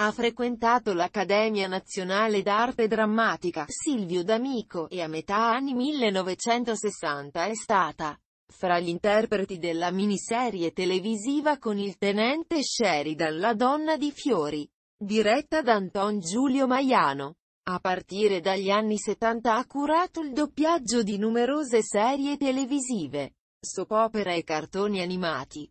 Ha frequentato l'Accademia Nazionale d'Arte Drammatica Silvio D'Amico e a metà anni 1960 è stata fra gli interpreti della miniserie televisiva con il tenente Sheridan La donna di fiori, diretta da Anton Giulio Maiano. A partire dagli anni 70 ha curato il doppiaggio di numerose serie televisive, soap opera e cartoni animati.